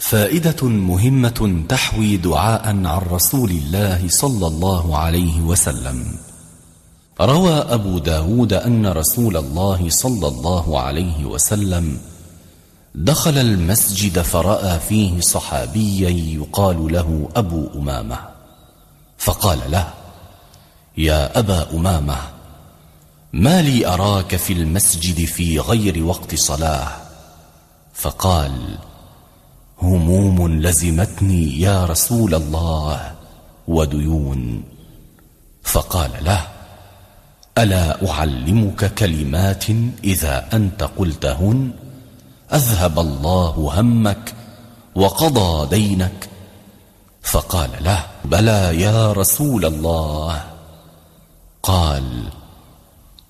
فائدة مهمة تحوي دعاء عن رسول الله صلى الله عليه وسلم روى أبو داود أن رسول الله صلى الله عليه وسلم دخل المسجد فرأى فيه صحابيا يقال له أبو أمامة فقال له يا أبا أمامة ما لي أراك في المسجد في غير وقت صلاة فقال هموم لزمتني يا رسول الله وديون فقال له ألا أعلمك كلمات إذا أنت قلتهن أذهب الله همك وقضى دينك فقال له بلى يا رسول الله قال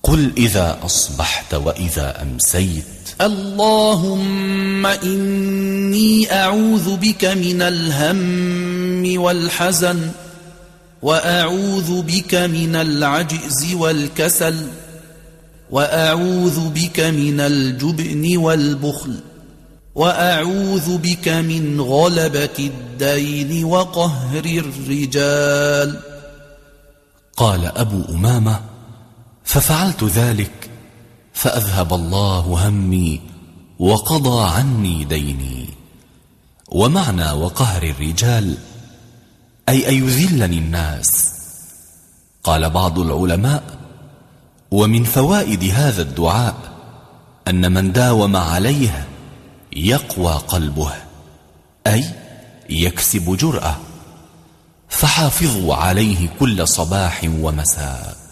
قل إذا أصبحت وإذا أمسيت اللهم إني أعوذ بك من الهم والحزن وأعوذ بك من العجز والكسل وأعوذ بك من الجبن والبخل وأعوذ بك من غلبة الدين وقهر الرجال قال أبو أمامة ففعلت ذلك فأذهب الله همي وقضى عني ديني ومعنى وقهر الرجال أي أن يذلني الناس قال بعض العلماء ومن فوائد هذا الدعاء أن من داوم عليه يقوى قلبه أي يكسب جرأة فحافظوا عليه كل صباح ومساء